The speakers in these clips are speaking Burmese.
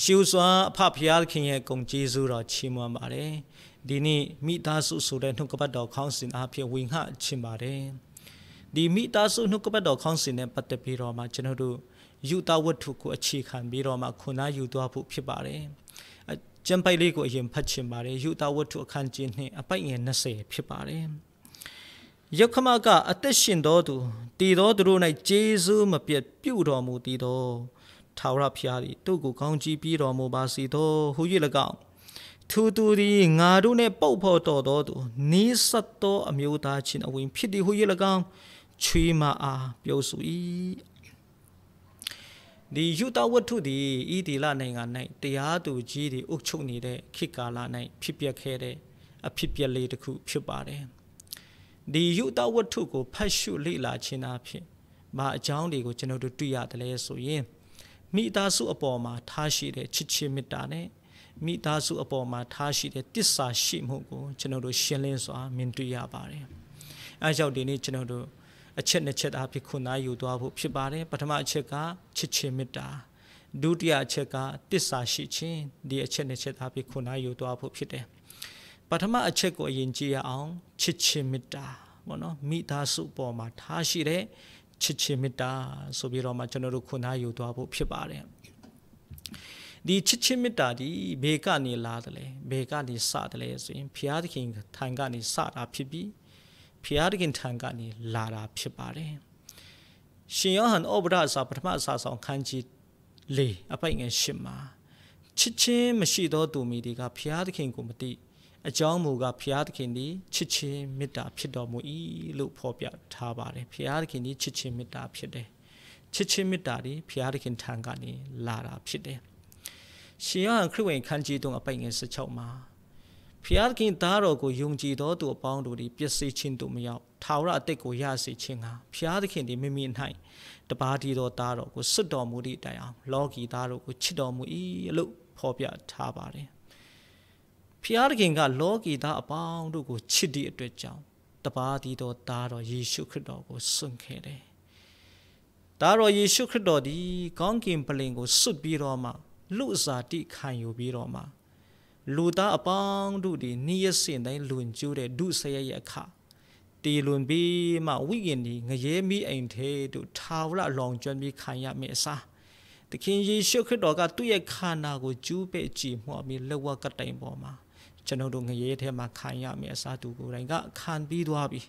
ရှူစွာအဖဖရာခင်ရဲ့ဂုဏ်ကျေးဇူးတော်ချီးမွမ်းပါတယ်ဒီနေ့မိသားစုဆိုတဲ့နှုတ်ကပတ်တော်ခေါင်းစဉ်အဖြစ်ဝင်ဟချင်ပါတယ်ဒီမိသားစုနှုတ်ကပတ်တော်ခေါင်းစဉ်နဲ့ပတ်သက်ပြီးတော့မှကျွန်တော်တို့ယူတာဝတ္ထုကိုအခြေခံပြီးတော့မှခုနယူသွားဖို့ဖြစ်ပါတယ်ကျမ်းပိုက်လေးကိုအရင်ဖတ်ချင်ပါတယ်ယူတာဝတ္ထုအခန်းကြီး2အပိုက်ငယ်20ဖြစ်ပါတယ်ယခမကအသက်ရှင်တော်သူတည်တော်သူတို့၌ဂျေဇုမပြတ်ပြုတော်မူတည်တော်ထာဝရဘုရားသည်သူ့ကိုကောင်းကြီးပြီးတော်မူပါစေသောဟု၍၎င်းသူသူသည်ငါတို့နှင့်ပုတ်ဖော်တော်သောသူနီးဆက်သော အမျိုးသားချင်းအဝင်ဖြစ်သည်ဟု၍၎င်းချွေးမအားပြောဆို၏ဒီယူတဝတ္ထုသည်ဤဒီလနိုင်ငံ၌တရားသူကြီးတွေအုပ်ချုပ်နေတဲ့ခေတ်ကာလ၌ဖြစ်ပျက်ခဲ့တဲ့အဖြစ်ပျက်လေးတစ်ခုဖြစ်ပါတယ်ဒီယူတဝတ္ထုကိုဖတ်ရှုလေ့လာခြင်းအဖြစ်ဘာအကြောင်းတွေကိုကျွန်တော်တို့တွေ့ရတယ်လဲဆိုရင်မိသားစုအပေါ်မှာထားရှိတဲ့ချစ်ချင်းမေတ္တာနဲ့မိသားစုအပေါ်မှာထားရှိတဲ့တစ္ဆာရှိမှုကိုကျွန်တော်တို့ရှင်းလင်းစွာမြင်တွေ့ရပါတယ်။အဲကြောင့်ဒီနေ့ကျွန်တော်တို့အချက်နှစ်ချက်အဖြစ်ခုနာယူသွားဖို့ဖြစ်ပါတယ်။ပထမအချက်ကချစ်ချင်းမေတ္တာဒုတိယအချက်ကတစ္ဆာရှိခြင်းဒီအချက်နှစ်ချက်အဖြစ်ခုနာယူသွားဖို့ဖြစ်တယ်။ပထမအချက်ကိုအရင်ကြည့်ရအောင်ချစ်ချင်းမေတ္တာပေါ့နော်မိသားစုပေါ်မှာထားရှိတဲ့ချစ်ချင်းမေတ္တာ ဆိုပြီးတော့မှကျွန်တော်တို့ခွန်သားယူသွားဖို့ဖြစ်ပါတယ်ဒီချစ်ချင်းမေတ္တာဒီဘေကနေလာတယ်လေဘေကနေစတယ်လေဆိုရင်ဘုရားသခင်ထံကနေစတာဖြစ်ပြီးဘုရားသခင်ထံကနေလာတာဖြစ်ပါတယ်ရှင်ယောဟန်ဩဝါဒစာပထမအစာဆောင်ခန်းကြီး၄အပိုက်ငယ်၈မှာချစ်ချင်းမရှိသောသူမိတွေကဘုရားသခင်ကိုမသိဘူးအကြောင်းမူကားဘုရားသခင်သည်ချစ်ခြင်းမေတ္တာဖြစ်တော်မူ၏လို့ဖော်ပြထားပါတယ်ဘုရားသခင်သည်ချစ်ခြင်းမေတ္တာဖြစ်တယ်ချစ်ခြင်းမေတ္တာသည်ဘုရားသခင်ထံကနေလာတာဖြစ်တယ်ရှင်ယောဟန်ခရစ်ဝင်ခန်းကြီး3အပိုင်ငယ်16မှာဖျားသခင်သားတော်ကိုယုံကြည်သောသူအပေါင်းတို့သည်ပျက်စီးခြင်းတို့မရောက်ထာဝရအသက်ကိုရစေခြင်းကဖျားသခင်သည်မိမိ၌တပါးတည်းသောသားတော်ကိုစွတ်တော်မူသည့်တိုင်အောင် လောကီသားတို့ကိုချစ်တော်မူ၏လို့ဖော်ပြထားပါတယ်ဖျားတခင်ကလောကီသားအပေါင်းတို့ကိုချစ်သည့်အတွက်ကြောင့်တပါးသည်တော်သားတော်ယေရှုခရစ်တော်ကိုစွန့်ခဲ့တယ်။သားတော်ယေရှုခရစ်တော်သည်ကောင်းကင်ပလင်ကိုစွတ်ပြီးတော့မှလူအစာတိခံယူပြီးတော့မှလူသားအပေါင်းတို့သည်နှီးရစင်တိုင်းလွန်ကျိုးတဲ့ဒုစရရဲ့အခါတီလွန်ပြီးမှဝိဉ္ဇဉ်ဒီငရဲမိအိမ်ထဲတို့ထာဝရလောင်ကျွမ်းပြီးခံရမည်အစားသခင်ယေရှုခရစ်တော်ကသူ့ရဲ့ခန္ဓာကိုကျူးပဲ့ကြည်မှုအပြီးလက်ဝါးကတိုင်ပေါ်မှာကျွန်ုပ်တို့ငရေထဲမှာခိုင်ရမယ်အစားသူကိုယ်တိုင်ကခံပြီးသွားပြီ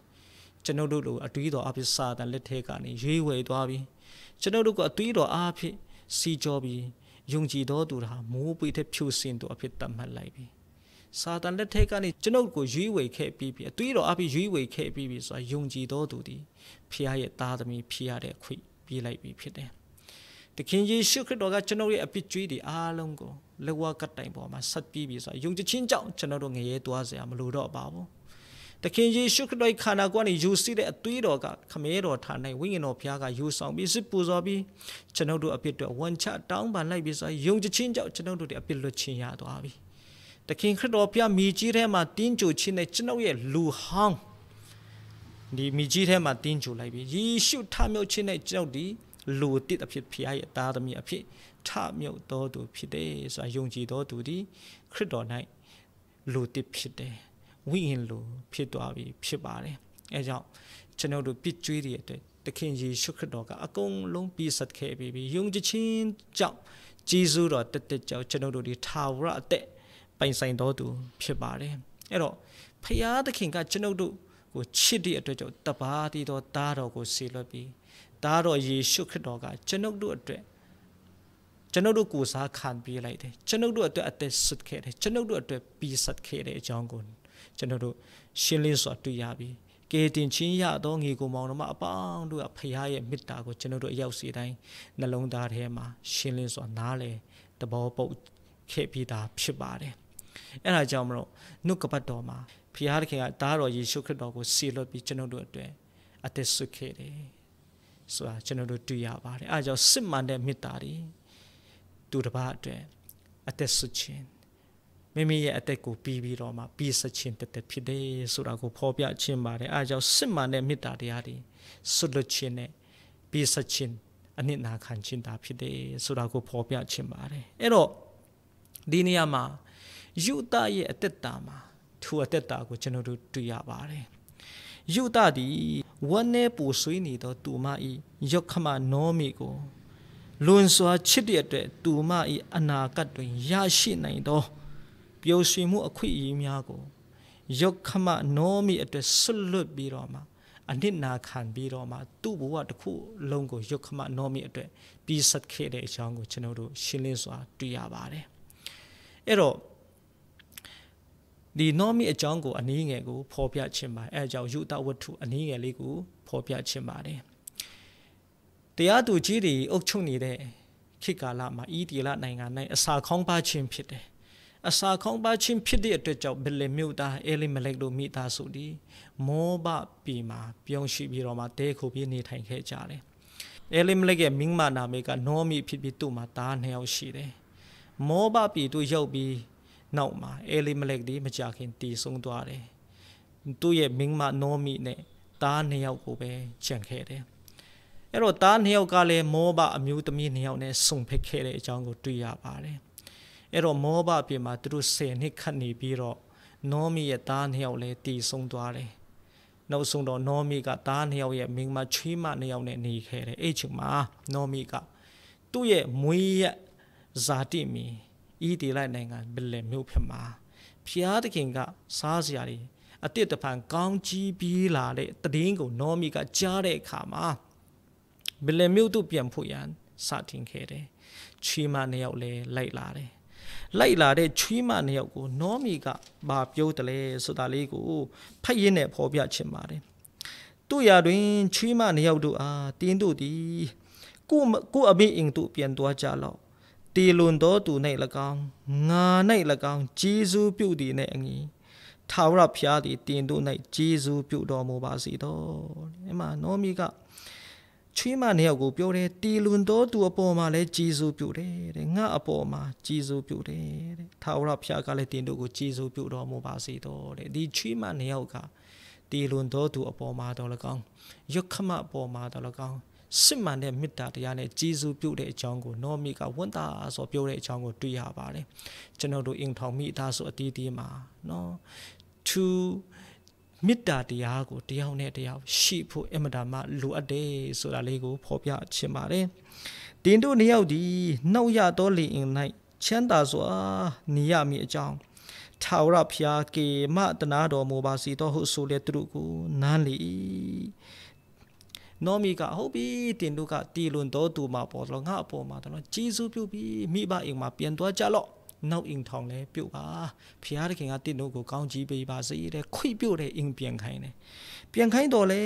ကျွန်ုပ်တို့လိုအတွေးတော်အဖြစ်စာတန်လက်ထက်ကနေရွေးဝယ်သွားပြီကျွန်ုပ်တို့ကအတွေးတော်အားဖြင့်စီကြောပြီးယုံကြည်တော်သူဟာမိုးပွေတဲ့ဖြိုစင်တော်အဖြစ်တတ်မှတ်လိုက်ပြီစာတန်လက်ထက်ကနေကျွန်ုပ်ကိုရွေးဝယ်ခဲ့ပြီးပြီအတွေးတော်အဖြစ်ရွေးဝယ်ခဲ့ပြီးပြီဆိုတာယုံကြည်တော်သူသည်ဖခင်ရဲ့သားသမီးဖခင်ရဲ့အခွင့်ပေးလိုက်ပြီဖြစ်တယ်ခင်ယေရှုခရစ်တော်ကကျွန်တော်ရဲ့အပြစ်ကြွေးတွေအားလုံးကိုလက်ဝါးကတိုင်ပေါ်မှာဆက်ပြီးပြီဆိုတော့ယုံကြည်ခြင်းကြောင့်ကျွန်တော်တို့ငရဲသွားစရာမလိုတော့ပါဘူး။တခင်ယေရှုခရစ်တော်ခန္ဓာကိုယ်ကနေယူစီတဲ့အသွေးတော်ကခမဲတော်ထာ၌ဝိညာဉ်တော်ဘုရားကယူဆောင်ပြီးစစ်ပူဇော်ပြီးကျွန်တော်တို့အပြစ်တွေဝန်ချတောင်းပန်လိုက်ပြီးဆိုတော့ယုံကြည်ခြင်းကြောင့်ကျွန်တော်တို့တွေအပြစ်လွတ်ခြင်းရသွားပြီ။တခင်ခရစ်တော်ဘုရားမိကြီးထဲမှာတင်းကြိုခြင်းနဲ့ကျွန်တော်ရဲ့လူဟောင်းဒီမိကြီးထဲမှာတင်းကြိုလိုက်ပြီးယေရှုထမြောက်ခြင်းနဲ့ကျွန်တော်ဒီလူတစ်အဖြစ်ဖျားရဲ့သားသမီးအဖြစ်ထမြုပ်တော်သူဖြစ်တယ်ဆိုတာယုံကြည်တော်သူသည်ခရစ်တော်၌လူတစ်ဖြစ်တယ်ဝိဉ္ဇဉ်လူဖြစ်သွားပြီဖြစ်ပါတယ်အဲကြောင့်ကျွန်တော်တို့ပြစ်ကြွေးတဲ့အတွက်သခင်ယေရှုခရစ်တော်ကအကုန်လုံးပြီးဆက်ခဲ့ပြီးပြီယုံကြည်ခြင်းကြောင့်ဂျေဇုတော်တက်တက်ကြောင့်ကျွန်တော်တို့ဒီထာဝရအသက်ပိုင်ဆိုင်တော်သူဖြစ်ပါတယ်အဲ့တော့ဖခင်သခင်ကကျွန်ုပ်တို့ကိုချစ်တဲ့အတွက်ကြောင့်တပါးတည်တော်သားတော်ကိုဆေလွတ်ပြီးဒါတော့ယေရှုခရစ်တော်ကကျွန်ုပ်တို့အတွက်ကျွန်ုပ်တို့ကိုစားခံပေးလိုက်တယ်ကျွန်ုပ်တို့အတွက်အသက်ဆွတ်ခဲ့တယ်ကျွန်ုပ်တို့အတွက်ပြီးဆက်ခဲ့တဲ့အကြောင်းကိုကျွန်တော်တို့ရှင်းလင်းစွာတွေ့ရပြီကေတင်ချင်းရသောငေကိုမောင်တို့မှအပေါင်းတို့ကဖခင်ရဲ့မေတ္တာကိုကျွန်တော်တို့အရောက်စီတိုင်းနှလုံးသားထဲမှာရှင်းလင်းစွာနားလေတဘောပုတ်ခဲ့ပြီးသားဖြစ်ပါတယ်အဲ့ဒါကြောင့်မလို့နှုတ်ကပတ်တော်မှာဖခင်ခင်ကတားတော်ယေရှုခရစ်တော်ကိုဆီလွတ်ပြီးကျွန်တော်တို့အတွက်အသက်ဆွတ်ခဲ့တယ်ဆိုတာကျွန်တော်တို့တွေ့ရပါတယ်အဲကြောင့်စစ်မှန်တဲ့မေတ္တာတွေသူတစ်ပါးအတွက်အသက်ဆွခြင်းမိမိရဲ့အသက်ကိုပြီးပြီးတော့မှပြီးစခြင်းတသက်ဖြစ်တယ်ဆိုတာကိုဖော်ပြခြင်းပါတယ်အဲကြောင့်စစ်မှန်တဲ့မေတ္တာတရားတွေဆွလွတ်ခြင်းနဲ့ပြီးစခြင်းအနှစ်နာခံခြင်းတာဖြစ်တယ်ဆိုတာကိုဖော်ပြခြင်းပါတယ်အဲ့တော့ဒီနေရာမှာယူတရဲ့အတ္တတာမှာသူအတ္တတာကိုကျွန်တော်တို့တွေ့ရပါတယ်ယူတသည်ဝတ်နဲ့ပူဆွေးနေသောသူမဤယောခမနောမိကိုလွန်စွာချစ်တဲ့အတွက်သူမဤအနာကတ်တွင် ရရှိနိုင်သောပျော်ရွှင်မှုအခွင့်အရေးများကိုယောခမနောမိအတွက်ဆွလွတ်ပြီးတော့မှအနစ်နာခံပြီးတော့မှသူ့ဘဝတစ်ခုလုံးကိုယောခမနောမိအတွက်ပြီးဆက်ခဲ့တဲ့အကြောင်းကိုကျွန်တော်တို့ရှင်းလင်းစွာတွေ့ရပါတယ်။အဲ့တော့ဒီ normy အကြောင်းကိုအနည်းငယ်ကိုဖော်ပြခြင်းပါအဲအကြောင်းယုတဝတ္ထုအနည်းငယ်လေးကိုဖော်ပြခြင်းပါတယ်တရားသူကြီးတွေအုပ်ချုပ်နေတဲ့ခေတ်ကာလမှာအီဒီလာနိုင်ငံ၌အစာခေါင်းပါခြင်းဖြစ်တယ်အစာခေါင်းပါခြင်းဖြစ်တဲ့အတွက်ကြောင့်ဘယ်လင်မြို့သားအဲလီမလက်တို့မိသားစုဒီမောဘပြီမှာပြုံးရှိပြီးတော့မှတဲခုပြေးနေထိုင်ခဲ့ကြတယ်အဲလီမလက်ရဲ့မိန်းမနာမည်ကနောမီဖြစ်ပြီးသူ့မှာသားနှစ်ယောက်ရှိတယ်မောဘပြီသူရောက်ပြီးနောက်မှာအဲလီမလက်ဒီမကြခင်တည်ဆုံးသွားတယ်သူ့ရဲ့မိန်းမနောမီနဲ့တားနှစ်ယောက်ကိုပဲကြံခဲ့တယ်အဲ့တော့တားနှစ်ယောက်ကလည်းမောဘအမျိုးသမီးနှစ်ယောက်နဲ့ဆုံဖက်ခဲ့တဲ့အကြောင်းကိုတွေ့ရပါတယ်အဲ့တော့မောဘအပြင်မှာသူတို့10နှစ်ခတ်နေပြီးတော့နောမီရဲ့တားနှစ်ယောက်လည်းတည်ဆုံးသွားတယ်နောက်ဆုံးတော့နောမီကတားနှစ်ယောက်ရဲ့မိန်းမချွေးမနှစ်ယောက်နဲ့နေခဲ့တယ်အဲ့ချိန်မှာ နောမီကသူ့ရဲ့မွေးရဇာတိမီဤဒေလိုက်နိုင်ငံဘယ်လယ်မြို့ဖြစ်မှာဖျားသခင်ကစားစရာတွေအတစ်တဖန်ကောင်းကြီးပြီးလာတဲ့တည်င်းကိုနောမီကကြားတဲ့အခါမှာဘယ်လယ်မြို့သို့ပြန်ဖို့ရန်စတင်ခဲ့တယ်ချီမနှစ်ယောက်လည်းလိုက်လာတယ်လိုက်လာတဲ့ချွေးမနှစ်ယောက်ကိုနောမီကဘာပြောတယ်လဲဆိုတာလေးကိုဖတ်ရင်းနဲ့ဖော်ပြချင်ပါတယ်တို့ရတွင်ချွေးမနှစ်ယောက်တို့အားတင်းတို့သည်ကိုကိုအမေအင်တို့ပြန်သွားကြလော့တီလွန်တော်သူ၌၎င်းငါ၌၎င်းဂျေဇုပြုသည်နှင့်အငီထာဝရဘုရားသည်တင်တို့၌ဂျေဇုပြုတော်မူပါစေတော်အဲ့မှာနောမီကချွေးမနှစ်ယောက်ကိုပြောတယ်တီလွန်တော်သူအပေါ်မှာလည်းဂျေဇုပြုတယ်တဲ့ငါအပေါ်မှာဂျေဇုပြုတယ်တဲ့ထာဝရဘုရားကလည်းတင်တို့ကိုဂျေဇုပြုတော်မူပါစေတော်တဲ့ဒီချွေးမနှစ်ယောက်ကတီလွန်တော်သူအပေါ်မှာတော်၎င်းယုတ်ခမအပေါ်မှာတော်၎င်းစစ်မှန်တဲ့မေတ္တာတရားနဲ့ကျေးဇူးပြုတဲ့အကြောင်းကိုနော်မီကဝန်တာဆိုပြောတဲ့အကြောင်းကိုတွေ့ရပါတယ်ကျွန်တော်တို့အိမ်ထောင်မိသားစုအတီးတီးမှာနော်သူမေတ္တာတရားကိုတရားနဲ့တရားရှိဖို့အမတာမှလိုအပ်တယ်ဆိုတာလေးကိုဖော်ပြချင်ပါတယ်တင်တို့နှစ်ယောက်ဒီနှောက်ရတော်လင်အင်၌ချမ်းသာစွာနေရမည်အကြောင်းထာဝရဘုရားကေမတနာတော်မူပါစေတော်ဟုဆိုလေသူတို့ကိုနားလေ၏နောမီကဟုတ်ပြီတင်တို့ကတီလွန်တော်သူမှာပေါ်တော့ငါအပေါ်မှာတော့ဂျေစုပြုတ်ပြီးမိဘအိမ်မှာပြန်သွားကြလော့နောက်အိမ်ထောင်လဲပြုတ်ပါဖျားတခင်ကတင့်တို့ကိုကောင်းကြီးပေးပါစေတဲ့ခွိပြုတ်တဲ့အိမ်ပြန်ခိုင်းတယ်ပြန်ခိုင်းတော့လဲ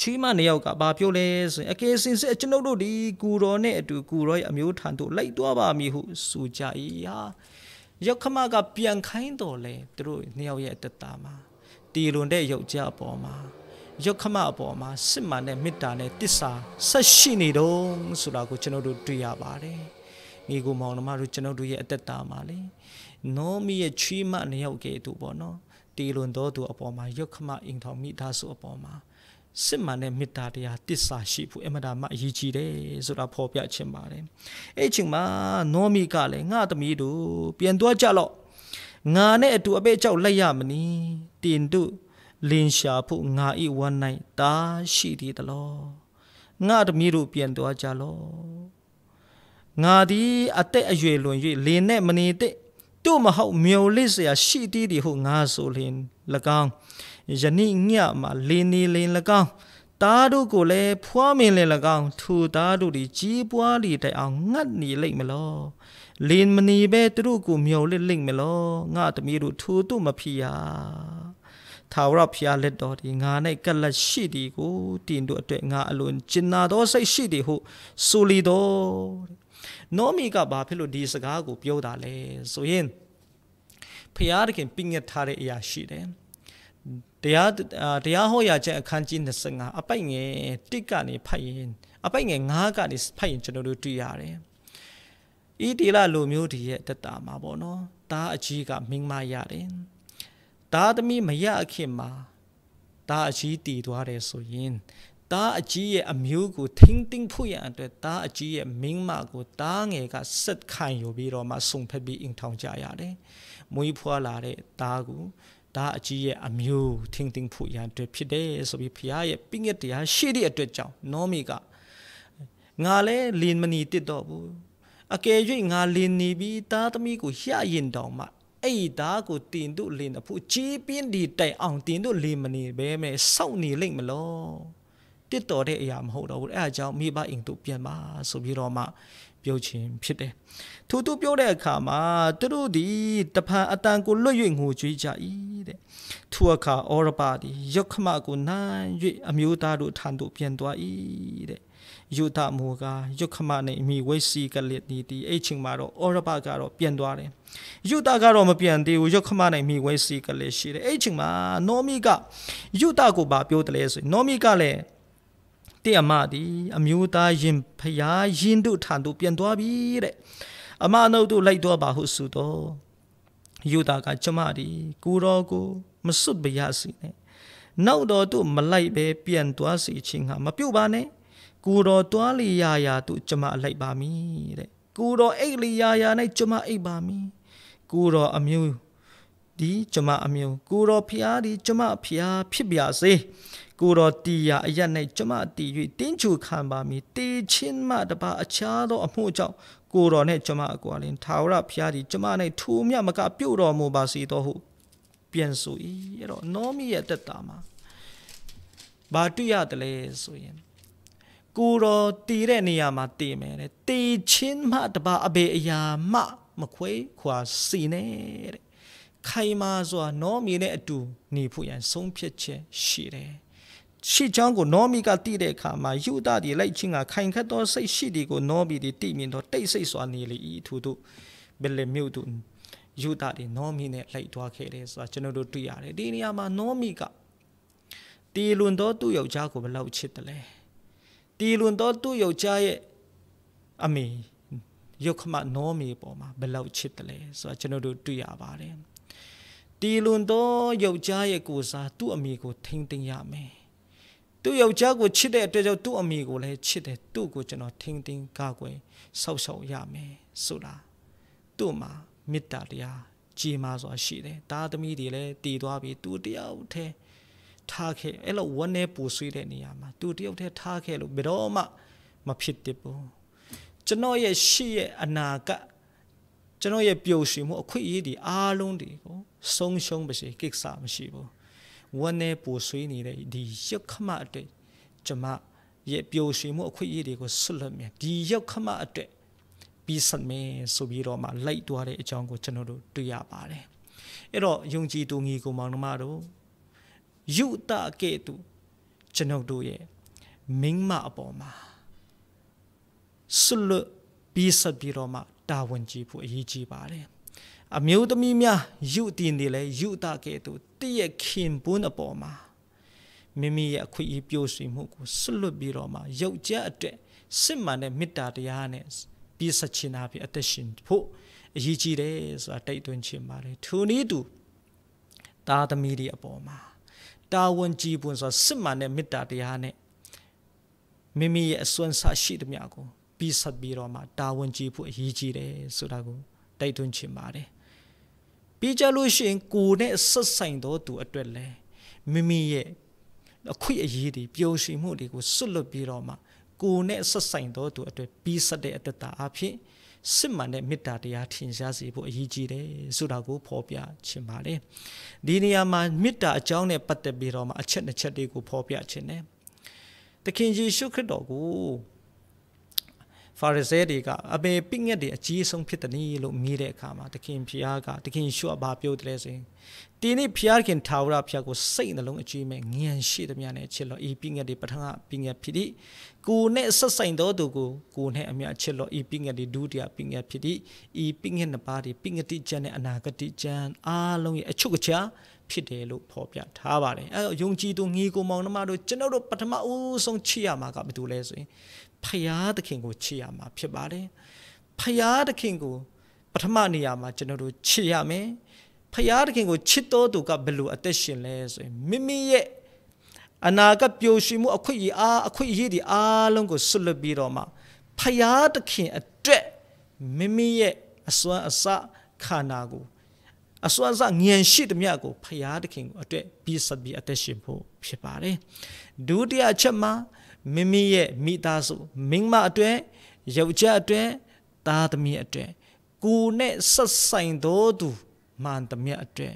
ချီမနှစ်ယောက်ကဘာပြောလဲဆိုရင်အကယ်စင်စစ်ကျွန်ုပ်တို့ဒီကူတော်နဲ့အတူကူတော်ရဲ့အမျိုးထံသို့လိုက်သွားပါမည်ဟုဆိုကြ၏ဟာယောက်ခမကပြန်ခိုင်းတော်လဲသူတို့နှစ်ယောက်ရဲ့အတ္တမှာတီလွန်တဲ့ယောက်ျားပေါ်မှာယုတ်ခမအပေါ်မှာစစ်မှန်တဲ့မေတ္တာနဲ့တစ္ဆာဆက်ရှိနေတော့ဆိုတာကိုကျွန်တော်တို့တွေ့ရပါတယ်။မိကိုမောင်နှမတို့ကျွန်တော်တို့ရဲ့အသက်တာမှာလေနောမီရဲ့ချီးမနှယောက်ကဲသူပေါ့နော်။တီလွန်တော်သူအပေါ်မှာယုတ်ခမအင်ထောင်မိသားစုအပေါ်မှာစစ်မှန်တဲ့မေတ္တာတရားတစ္ဆာရှိဖို့အမတားမအရေးကြီးတယ်ဆိုတာဖော်ပြခြင်းပါတယ်။အဲ့ချိန်မှာနောမီကလည်းငါသမီးတို့ပြန်သွားကြလော့ငါနဲ့အတူအပဲ့ကြောက်လိုက်ရမနီတင်တို့လင်ရှာဖို့ငါဤဝမ်း၌တားရှိသည်တလောငါတမီးတို့ပြန်သွားကြလောငါသည်အသက်အရွယ်လွန်၍လင်နဲ့မနေတဲ့တို့မဟုတ်မြုံလေးเสียရှိသည်သည်ဟုငါဆိုလင်၎င်းယနေ့ညမှာလင်နေလင်၎င်းတားတို့ကိုလည်းဖွားမင်းလည်း၎င်းထူတားတို့သည်ကြီးပွားလီတိုင်အောင်ငတ်နေလိမ့်မလောလင်းမနေပဲသူတို့ကိုမြုံလိမ့်မလောငါသမီးတို့ထူတို့မဖြစ်ရထာဝရဘုရားလက်တော်ဒီငါ၌ကက်လက်ရှိသည်ကိုတင်တို့အတွက်ငါအလွန်ကျင်နာသောစိတ်ရှိသည်ဟုဆိုလီတော်နောမီကဘာဖြစ်လို့ဒီစကားကိုပြောတာလဲဆိုရင်ဘုရားသခင်ပြညတ်ထားတဲ့အရာရှိတယ်တရားတရားဟောရာချက်အခန်းကြီး25အပိုက်ငယ်1ကနေဖတ်ရင်အပိုက်ငယ်9ကနေဖတ်ရင်ကျွန်တော်တို့တွေ့ရတယ်။ဤတီလာလူမျိုးတွေရဲ့တက်တာမှာပေါ့နော်။ဒါအကြီးကမိမရတယ်။ဒါသမီးမရအခင်မှာဒါအကြီးတည်သွားတယ်ဆိုရင်ဒါအကြီးရဲ့အမျိုးကိုထင်းတင်းဖို့ရအတွက်ဒါအကြီးရဲ့မိန်းမကိုဒါငယ်ကဆက်ခံယူပြီးတော့မှဆုံဖက်ပြီးအိမ်ထောင်ကြရတယ်။မွေးဖွားလာတဲ့ဒါကိုဒါအကြီးရဲ့အမျိုးထင်းတင်းဖို့ရအတွက်ဖြစ်တယ်ဆိုပြီးဖခင်ရဲ့ပြည့်ညက်တရားရှိတဲ့အတွက်ကြောင့်နောမီကငါလဲလင်မနီတစ်တော့ဘူးအကယ်၍ငါလင်နေပြီးသားသမီးကိုရရင်တောင်မှအဲ့ဒါကိုတင်တို့လင်အဖို့ခြေပြင်းဒီတိုင်အောင်တင်တို့လေမနေဘဲမဲ့စောက်နေလိမ့်မလို့တစ်တော်တဲ့အရာမဟုတ်တော့ဘူးအဲ့အကြောင်းမိဘအိမ်တို့ပြန်ပါဆိုပြီးတော့မှပြောခြင်းဖြစ်တယ်သူတို့ပြောတဲ့အခါမှာသူတို့ဒီတဖန်အတန်ကိုလွတ်၍ငိုကြွေးကြ၏တဲ့သူအခါဩရပသည်ယုတ်ခမကိုနိုင်၍အမျိုးသားတို့ထံသို့ပြန်သွား၏တဲ့ယူဒမောကယုခမနဲ့မိဝိစီကလစ်ဒီဒီအဲ့ချိန်မှာတော့အော်ရပကတော့ပြန်သွားတယ်ယူဒကတော့မပြန်သေးဘူးယုခမနဲ့မိဝိစီကလစ်ရှိတယ်အဲ့ချိန်မှာနောမီကယူဒကိုဗာပြောတယ်လဲဆိုနောမီကလည်းတဲ့အမဒီအမျိုးသားယင်ဖျားယင်တို့ထံသို့ပြန်သွားပြီတဲ့အမအနှုတ်တို့လိုက်တော့ပါဟုဆိုတော့ယူဒကကျမဒီကိုရောကိုမစွတ်ပါရစေနဲ့နောက်တော့သူ့မလိုက်ပဲပြန်သွားစီချင်းဟာမပြုတ်ပါနဲ့ကိုတော်တွားလီယာယာသူကျမအလိုက်ပါမည်တဲ့ကိုတော်အိတ်လီယာယာ၌ကျမအိတ်ပါမည်ကိုတော်အမျိုးဒီကျမအမျိုးကိုတော်ဖျားဒီကျမဖျားဖြစ်ပါစေကိုတော်တီယာအရ၌ကျမတည်၍တင်းချူခံပါမည်တေချင်းမတပါအခြားသောအမှုကြောင့်ကိုတော်နှင့်ကျမအကွာလင်ထာဝရဖျားဒီကျမ၌ထူမြမကပြုတ်တော်မူပါစေတော်ဟုပြန်ဆို၏အဲ့တော့နောမီရဲ့တက်တာမှာဘာတွေ့ရတယ်လဲဆိုရင်ကိုတော်တည်တဲ့နေရာမှာတည်မယ်တဲ့တည်ချင်းမှတပါအဘေအရာမှမခွဲခွာစီနဲ့တဲ့ခိုင်မာစွာ နောမီနဲ့အတူနေဖို့ရန် ဆုံးဖြတ်ချက်ရှိတယ်ရှေ့ချောင်းကိုနောမီကတည်တဲ့အခါမှာယူဒတီလိုက်ချင်းကခိုင်ခတ်သောစိတ်ရှိတီကိုနောမီတီတည်မြင်တော့တိတ်ဆိတ်စွာနေလေဤထို့သို့ဘယ်လေမြို့သူယူဒတီနောမီနဲ့လိုက်သွားခဲ့တယ်ဆိုတာကျွန်တော်တို့တွေ့ရတယ်ဒီနေရာမှာနောမီကတီလွန်သောသူ့ယောက်ျားကိုဘယ်လောက်ချစ်တယ်လဲတီလွန်သောသူ့ယောက်ျားရဲ့အမေယုခမနောမီပေါ်မှာဘလောက်ချစ်တယ်လဲဆိုတာကျွန်တော်တို့တွေ့ရပါတယ်တီလွန်သောယောက်ျားရဲ့ကိုစားသူ့အမေကိုထိမ့်သိမ်းရမယ်သူ့ယောက်ျားကိုချစ်တဲ့အတွက်ကြောင့်သူ့အမေကိုလည်းချစ်တယ်သူ့ကိုကျွန်တော်ထိမ့်သိမ်းကာကွယ်ဆောက်ရှောက်ရမယ်ဆိုတာသူ့မှာမေတ္တာတရားကြီးမားစွာရှိတယ်ဒါသမီးတွေလည်းတည်သွားပြီသူတရားဥထဲထားခဲ့အဲ့လိုဝန်းနေပူဆွေးတဲ့နေရာမှာသူတယောက်တည်းထားခဲ့လို့ဘယ်တော့မှမဖြစ်တတ်ဘူးကျွန်တော်ရဲ့ရှေ့ရဲ့အနာကကျွန်တော်ရဲ့ပျော်ရွှင်မှုအခွင့်အရေးဒီအားလုံးတွေကိုဆုံးရှုံးပါစေကိစ္စမရှိဘူးဝန်းနေပူဆွေးနေတဲ့ဒီရုပ်ခမအတွေ့ကျွန်မရဲ့ပျော်ရွှင်မှုအခွင့်အရေးတွေကိုဆွတ်လွတ်မြန်ဒီရုပ်ခမအတွေ့ပြီးစမယ်ဆိုပြီးတော့မှလိုက်သွားတဲ့အကြောင်းကိုကျွန်တော်တို့တွေ့ရပါတယ်အဲ့တော့ယုံကြည်သူငီကိုမောင်နှမတို့ယူတာကဲ့သို့ကျွန်ုပ်တို့ရဲ့မိမအပေါ်မှာဆွလပြီးဆက်ပြီးတော့မှတာဝန်ကြီးဖို့အရေးကြီးပါတယ်အမျိုးသမီးများယူတင်တယ်လဲယူတာကဲ့သို့တည့်ရခင်ပွန်းအပေါ်မှာမိမိရဲ့အခွင့်အရေးပြိုဆွေမှုကိုဆွလွတ်ပြီးတော့မှရုပ်ကြအတွက်စစ်မှန်တဲ့မေတ္တာတရားနဲ့ပြည့်စက်ခြင်းအပြင်အသက်ရှင်ဖို့အရေးကြီးတယ်ဆိုတာတိတ်တွင်းခြင်းပါလေထိုနည်းတူသားသမီးတွေအပေါ်မှာတာဝန်ကြည်ပွန်စွာစစ်မှန်တဲ့မေတ္တာတရားနဲ့မိမိရဲ့အစွမ်းစားရှိသမျှကိုပြီးဆက်ပြီးတော့မှတာဝန်ကြည်ဖို့အရေးကြီးတယ်ဆိုတာကိုတိုက်တွန်းချင်ပါတယ်ပြီးကြလို့ရှိရင်ကိုယ်နဲ့ဆက်ဆိုင်သောသူအတွက်လည်းမိမိရဲ့အခွင့်အရေးတွေပျော်ရွှင်မှုတွေကိုစွတ်လွတ်ပြီးတော့မှကိုယ်နဲ့ဆက်ဆိုင်သောသူအတွက်ပြီးဆက်တဲ့အတ္တအဖြစ်စစ်မှန်တဲ့မေတ္တာတရားထင်ရှားစေဖို့အရေးကြီးတယ်ဆိုတာကိုဖော်ပြချင်ပါတယ်ဒီနေရာမှာမေတ္တာအကြောင်းနဲ့ပတ်သက်ပြီးတော့မှအချက်နှစ်ချက်တွေကိုဖော်ပြချင်တယ်သခင်ယေရှုခရစ်တော်ကိုဖာရိဇဲတွေကအပေပိငက်တွေအကြီးဆုံးဖြစ်တယ်လို့မြည်တဲ့အခါမှာသခင်ဖျားကသခင်ယေရှုကဘာပြောတယ်လဲဆိုရင်ဒီနေ့ဖျားခင်ထာဝရဖျားကိုစိတ်နှလုံးအကြည့်မဲ့ဉာဏ်ရှိသမျှနဲ့ချစ်လို့ဤပညာတွေပထမပညာဖြစ်သည့်ကိုနဲ့ဆက်ဆိုင်သောသူကိုကိုနဲ့အမြချစ်လို့ဤပညာတွေဒုတိယပညာဖြစ်သည့်ဤပညာနှစ်ပါးတွေပညာတိကျမ်းနဲ့အနာဂတိကျမ်းအားလုံးရဲ့အချုပ်အခြားဖြစ်တယ်လို့ဖော်ပြထားပါတယ်အဲယုံကြည်သူငီကိုမောင်နှမတို့ကျွန်တော်တို့ပထမဦးဆုံးချစ်ရမှာကဘာလို့လဲဆိုရင်ဖရာသခင်ကိုချစ်ရမှာဖြစ်ပါတယ်ဖရာသခင်ကိုပထမနေရာမှာကျွန်တော်တို့ချစ်ရမယ်။ဖရာသခင်ကိုချစ်တော်သူကဘယ်လိုအသက်ရှင်လဲဆိုရင်မိမိရဲ့အနာကပျော်ရွှင်မှု အခွင့်အရေးအားအခွင့်အရေးတွေအားလုံးကိုဆွလွတ်ပြီးတော့မှဖရာသခင် အတွက်မိမိရဲ့အစွမ်းအစခန္ဓာကိုအစွမ်းအစဉာဏ်ရှိသမျှကိုဖရာသခင်ကိုအတွက်ပြီးဆက်ပြီးအသက်ရှင်ဖို့ဖြစ်ပါတယ်ဒုတိယအချက်မှာမိမိရဲ့မိသားစုမိန်းမအတွက်ယောက်ျားအတွက်သားသမီးအတွက်ကိုယ်နဲ့ဆက်ဆိုင်သောသူမှန်သမျှအတွက်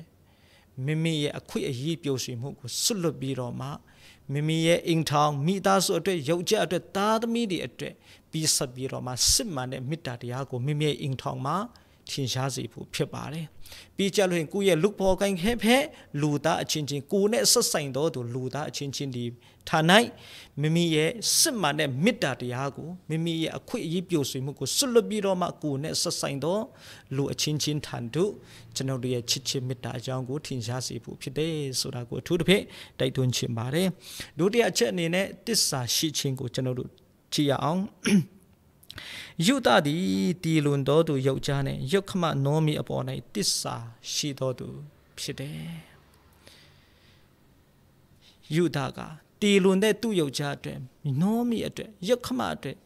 မိမိရဲ့အခွင့်အရေးပျော်ရွှင်မှုကိုဆွတ်လွတ်ပြီးတော့မှမိမိရဲ့အိမ်ထောင်မိသားစုအတွက်ရုပ်ချက်အတွက်သားသမီးတွေအတွက်ပြီးဆက်ပြီးတော့မှစစ်မှန်တဲ့မေတ္တာတရားကိုမိမိရဲ့အိမ်ထောင်မှာထင်ရှားစေဖို့ဖြစ်ပါတယ်ပြီးကြလို့ရင်ကိုယ့်ရဲ့လူဖော်ကိုင်ခဲဖဲလူသားအချင်းချင်းကိုယ်နဲ့ဆက်ဆိုင်တော့သူလူသားအချင်းချင်းဒီဌာ၌မိမိရဲ့စစ်မှန်တဲ့မေတ္တာတရားကိုမိမိရဲ့အခွင့်အရေးပြုဆွေးမှုကိုဆွလွတ်ပြီးတော့မှကိုယ်နဲ့ဆက်ဆိုင်တော့လူအချင်းချင်းထံသို့ကျွန်တော်တို့ရဲ့ချစ်ချင်းမေတ္တာအကြောင်းကိုထင်ရှားစေဖို့ဖြစ်တယ်ဆိုတာကိုအထူးသဖြင့်တိုက်တွန်းချင်ပါတယ်ဒုတိယအချက်အနေနဲ့တစ္ဆာရှိခြင်းကိုကျွန်တော်တို့ကြည့်ရအောင်ယုတသည်တီလွန်တော်သူယောက်ျားနှင့်ယုတ်ခမနောမီအပေါ်၌တစ္ဆာရှိတော်သူဖြစ်တယ်ယုဒကတီလွန်တဲ့သူ့ယောက်ျားအတွက်နောမီအတွက်ယုတ်ခမအတွက်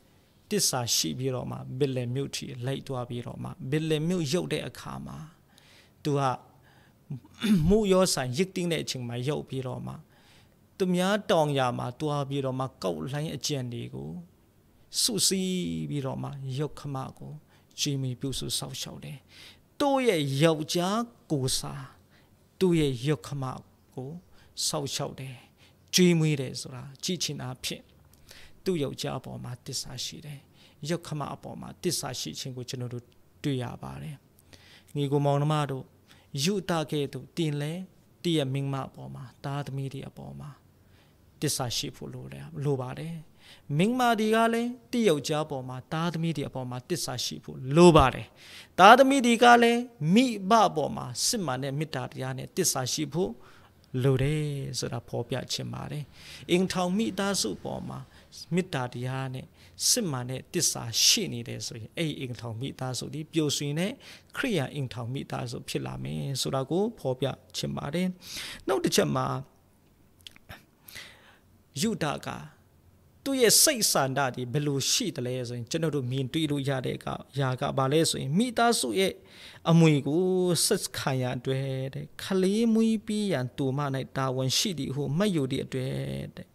တစ္ဆာရှိပြီးတော့မှဘစ်လင်မြို့ထီလိုက်သွားပြီးတော့မှဘစ်လင်မြို့ရုပ်တဲ့အခါမှာသူကမူရောဆိုင်ရစ်တင်းတဲ့အချိန်မှာရုပ်ပြီးတော့မှသူများတောင်ရမှာတွားပြီးတော့မှကောက်လိုင်းအကျင့်တွေကိုစုစည်းပြီးတော့မှယုတ်ခမကိုကြည်မီပြုစုစောင့်ရှောက်တယ်။သူ့ရဲ့ယောက်ျားကိုစားသူ့ရဲ့ယုတ်ခမကိုစောင့်ရှောက်တယ်။ကြည်မွေးတယ်ဆိုတာကြည်ချင်တာဖြစ်သူ့ယောက်ျားအပေါ်မှာတစ္ဆာရှိတယ်။ယုတ်ခမအပေါ်မှာတစ္ဆာရှိခြင်းကိုကျွန်တော်တို့တွေ့ရပါတယ်။ညီကိုမောင်နှမတို့ယူတာကဲ့သို့တင်လဲတည့်ရမိမအပေါ်မှာတာသမီးတွေအပေါ်မှာတစ္ဆာရှိဖို့လိုတယ်လိုပါတယ်။မိန်းမတွေကလည်းတယောက်ျားပေါ်မှာသားသမီးတွေအပေါ်မှာတစ္ဆာရှိဖို့လိုပါတယ်သားသမီးတွေကလည်းမိဘပေါ်မှာစစ်မှန်တဲ့မေတ္တာတရားနဲ့တစ္ဆာရှိဖို့လိုတယ်ဆိုတာဖော်ပြချင်ပါတယ်အင်ထောင်မိသားစုပေါ်မှာမေတ္တာတရားနဲ့စစ်မှန်တဲ့တစ္ဆာရှိနေတယ်ဆိုရင်အဲ့အင်ထောင်မိသားစုဒီပျော်ရွှင်တဲ့ခရိယာအင်ထောင်မိသားစု ဖြစ်လာမယ်ဆိုတာကိုဖော်ပြချင်ပါတယ်နောက်တစ်ချက်မှာယုဒကသူ့ရဲ့စိတ်ဆန္ဒတွေဘယ်လိုရှိသလဲဆိုရင်ကျွန်တော်တို့မြင်တွေ့လို့ရတဲ့အခါယာကဘာလဲဆိုရင်မိသားစုရဲ့အမွေကိုဆက်ခံရအတွက်တဲ့ခလေးမွေးပြီးရန်တူမ၌တာဝန်ရှိသည်ဟုမှတ်ယူသည့်အတွက်တဲ့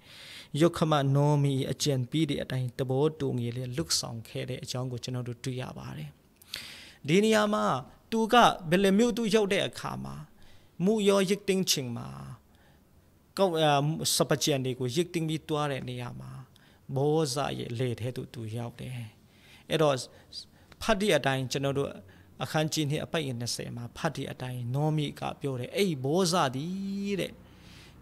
ယုခမနောမီအကျင့်ပြီးတဲ့အတိုင်းတဘောတူငယ်လေးလုဆောင်ခဲ့တဲ့အကြောင်းကိုကျွန်တော်တို့တွေ့ရပါတယ်ဒီနေရာမှာသူကဘယ်လိုမျိုးသူရောက်တဲ့အခါမှာမူယောရစ်တင်းချင်းမှာကောက်စပကျန်တွေကိုရစ်တင်းပြီးတွားတဲ့နေရာမှာမိုးစာရဲ့လေထဲသို့သူရောက်တယ်အဲ့တော့ဖတ်တဲ့အတိုင်းကျွန်တော်တို့အခန်းကြီးနှစ်အပိုက်20မှာဖတ်တဲ့အတိုင်းနောမိကပြောတယ်အဲ့မိုးစာသည်တဲ့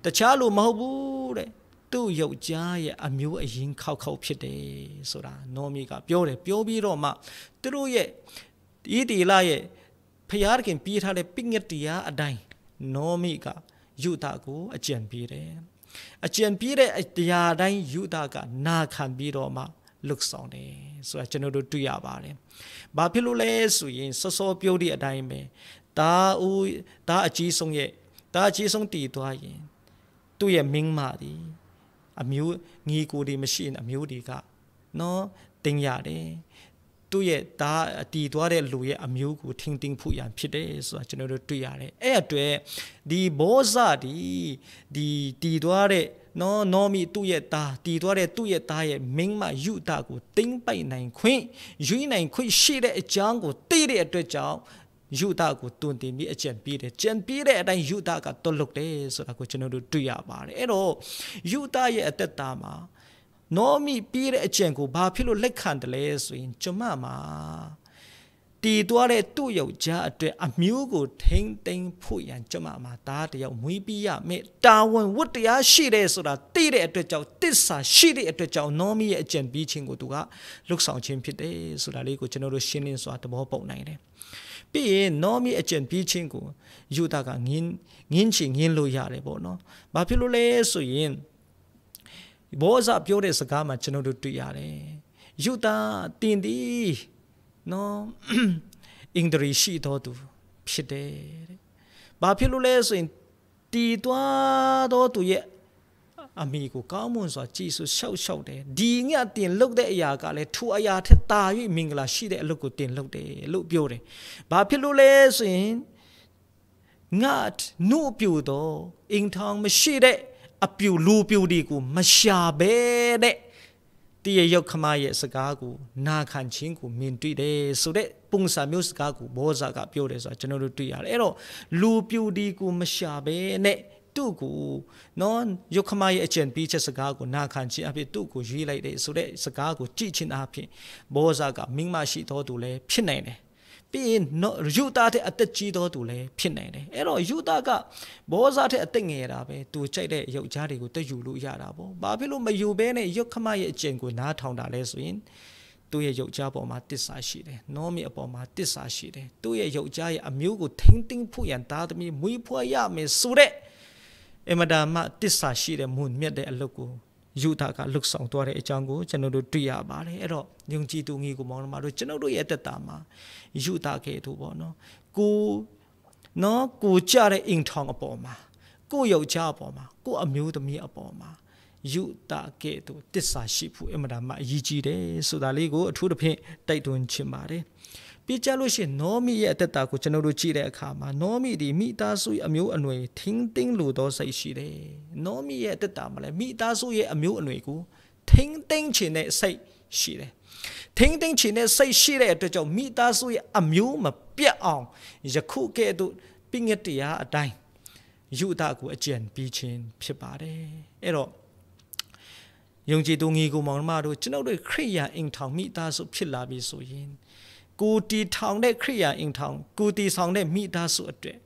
တခြားလိုမဟုတ်ဘူးတဲ့သူ့ယောက်ျားရဲ့အမျိုးအရင်ခောက်ခောက်ဖြစ်တယ်ဆိုတာနောမိကပြောတယ်ပြောပြီးတော့မှသူတို့ရဲ့ဤတီလာရဲ့ဖျားခင်ပြေးထားတဲ့ပိငက်တရားအတိုင်းနောမိကယူတာကိုအကြံပေးတယ်အကျင့်ပြည့်တဲ့တရားတိုင်းယူတာကနာခံပြီးတော့မှ လုတ်ဆောင်တယ်ဆိုတာကျွန်တော်တို့တွေ့ရပါတယ်။ဘာဖြစ်လို့လဲဆိုရင်စောစောပြောတဲ့အတိုင်းပဲဒါဦးဒါအကြီးဆုံးရဲ့ဒါအကြီးဆုံးတည်သွားရင်သူ့ရဲ့မိန်းမသည်အမျိုးငီကိုတွေမရှိရင်အမျိုးတွေကနော်တင်ရတယ်သူ့ရဲ့ဒါအတီသွားတဲ့လူရဲ့အမျိုးကိုထင်းတင်းဖို့ရန်ဖြစ်တယ်ဆိုတာကျွန်တော်တို့တွေ့ရတယ်အဲ့အတွက်ဒီဘောဇာဒီဒီတီသွားတဲ့နော်နော်မီသူ့ရဲ့သားတီသွားတဲ့သူ့ရဲ့သားရဲ့မိန်းမယူတာကိုတိမ့်ပိုက်နိုင်ခွင့်ယူနိုင်ခွင့်ရှိတဲ့အကြောင်းကိုသိတဲ့အတွက်ကြောင့်ယူတာကိုတွင်တင်ပြီးအကြံပေးတယ်ကြံပေးတဲ့အတိုင်းယူတာကတွတ်လုတ်တယ်ဆိုတာကိုကျွန်တော်တို့တွေ့ရပါတယ်အဲ့တော့ယူတာရဲ့အသက်တာမှာနောမိပြီးတဲ့အကျင့်ကိုဘာဖြစ်လို့လက်ခံတယ်လဲဆိုရင်ကျွန်မမှာတည်သွားတဲ့သူ့ယောက်ျားအတွက်အမျိုးကိုထိမ့်သိမ်းဖို့ရန်ကျွန်မမှာဒါတယောက်မွေးပြီးရမယ်တာဝန်ဝတ္တရားရှိတယ်ဆိုတာသိတဲ့အတွက်ကြောင့်တစ္ဆာရှိတဲ့အတွက်ကြောင့်နောမိရဲ့အကျင့်ပြီးခြင်းကိုသူကလှုပ်ဆောင်ခြင်းဖြစ်တယ်ဆိုတာလေးကိုကျွန်တော်တို့ရှင်းလင်းစွာသဘောပေါက်နိုင်တယ်ပြီးရင်နောမီအကျင့်ပြီးချင်းကိုယူတာကငင်းငင်းချင်ငင်းလို့ရတယ်ပေါ့နော်။ဘာဖြစ်လို့လဲဆိုရင်ဘောဇပြောတဲ့စကားမှာကျွန်တော်တို့တွေ့ရတယ်ယုတာတင်သည်နော်အင်္ဂရိရှိတော်သူဖြစ်တယ်တဲ့ဘာဖြစ်လို့လဲဆိုရင်တည်သွားတော်သူရဲ့အမိကိုကောင်းမွန်စွာကြည်ဆူရှောက်ရှောက်တယ်ဒီငါတင် လုတ်တဲ့အရာကလည်းထူအရာထက်တာ၍မင်္ဂလာရှိတဲ့အလုပ်ကိုတင်လုတ်တယ်လို့ပြောတယ်ဘာဖြစ်လို့လဲဆိုရင်ငါ့နုပြူတော်အိမ်ထောင်မရှိတဲ့အပြူလူပြူတွေကိုမရှာဘဲတဲ့တည်ရယုတ်ခမရဲ့စကားကိုနာခံခြင်းကိုမြင်တွေ့တယ်ဆိုတဲ့ပုံစံမျိုးစကားကိုဘောဇာက ပြောတယ်ဆိုတာကျွန်တော်တို့တွေ့ရတယ်အဲ့တော့လူပြူဒီကိုမရှာဘဲနဲ့သူ့ကိုနော်ယုတ်ခမရဲ့အကျင့်ပြီးချက်စကားကိုနာခံခြင်းအဖြစ်သူ့ကိုရေးလိုက်တယ်ဆိုတဲ့စကားကိုကြည့်ချင်းအဖြစ်ဘောဇာကမိမရှိတော်သူလည်းဖြစ်နိုင်တယ်ပြီးရင်ယူတာတဲ့အသက်ကြီးတော့သူလည်းဖြစ်နိုင်တယ်အဲ့တော့ယူတာကဘောဇာတဲ့အသက်ငယ်ရတာပဲသူကြိုက်တဲ့ရုပ်ကြားတွေကိုတက်ယူလို့ရတာပေါ့ဘာဖြစ်လို့မယူဘဲနဲ့ရုပ်ခမရဲ့အကျင့်ကိုနားထောင်တာလဲဆိုရင်သူ့ရဲ့ရုပ်ကြားပေါ်မှာတစ္ဆာရှိတယ်။နောမီအပေါ်မှာတစ္ဆာရှိတယ်။သူ့ရဲ့ရုပ်ကြားရဲ့အမျိုးကိုထိမ့်သိမ့်ဖို့ရန်သားသမီးမွေးဖွားရမယ်ဆိုတဲ့အမဒါမတစ္ဆာရှိတဲ့မွန်မြတ်တဲ့အလုပ်ကိုယူတာကလှုပ်ဆောင်သွားတဲ့အကြောင်းကိုကျွန်တော်တို့တွေ့ရပါတယ်အဲ့တော့ယုံကြည်သူငီကိုမောင်နှမတို့ကျွန်တော်တို့ရဲ့တက်တာမှာယူတာကဲတို့ပေါ့နော်ကိုနော်ကိုကြတဲ့အိမ်ထောင်အပေါ်မှာကိုယောက်ျားအပေါ်မှာကိုအမျိုးသမီးအပေါ်မှာယူတာကဲ့သို့တစ္ဆာရှိဖို့အင်မတန်မှအရေးကြီးတယ်ဆိုတာလေးကိုအထူးသဖြင့်တိုက်တွန်းချင်ပါတယ်ပြကြလို့ရှိရင်နောမိရဲ့အတ္တကိုကျွန်တော်တို့ကြည့်တဲ့အခါမှာနောမိဒီမိသားစုအမျိုးအနွယ်ထင်းတင်းလို့သောစိတ်ရှိတယ်နောမိရဲ့အတ္တမှာလည်းမိသားစုရဲ့အမျိုးအနွယ်ကိုထင်းတင်းချင်တဲ့စိတ်ရှိတယ်ထင်းတင်းချင်တဲ့စိတ်ရှိတဲ့အတွက်ကြောင့်မိသားစုရဲ့အမျိုးမပြတ်အောင်ယခုကဲ့သို့ပင်ရတရားအတိုင်းယူတာကိုအကျင့်ပြီးခြင်းဖြစ်ပါတယ်အဲ့တော့ယုံကြည်သူငီကိုမောင်နှမတို့ကျွန်တော်တို့ခရိယာအိမ်ထောင်မိသားစု ဖြစ်လာပြီဆိုရင်ကိုတီထောင်တဲ့ခရိယာအိမ်ထောင်ကိုတီဆောင်တဲ့မိသားစုအတွက်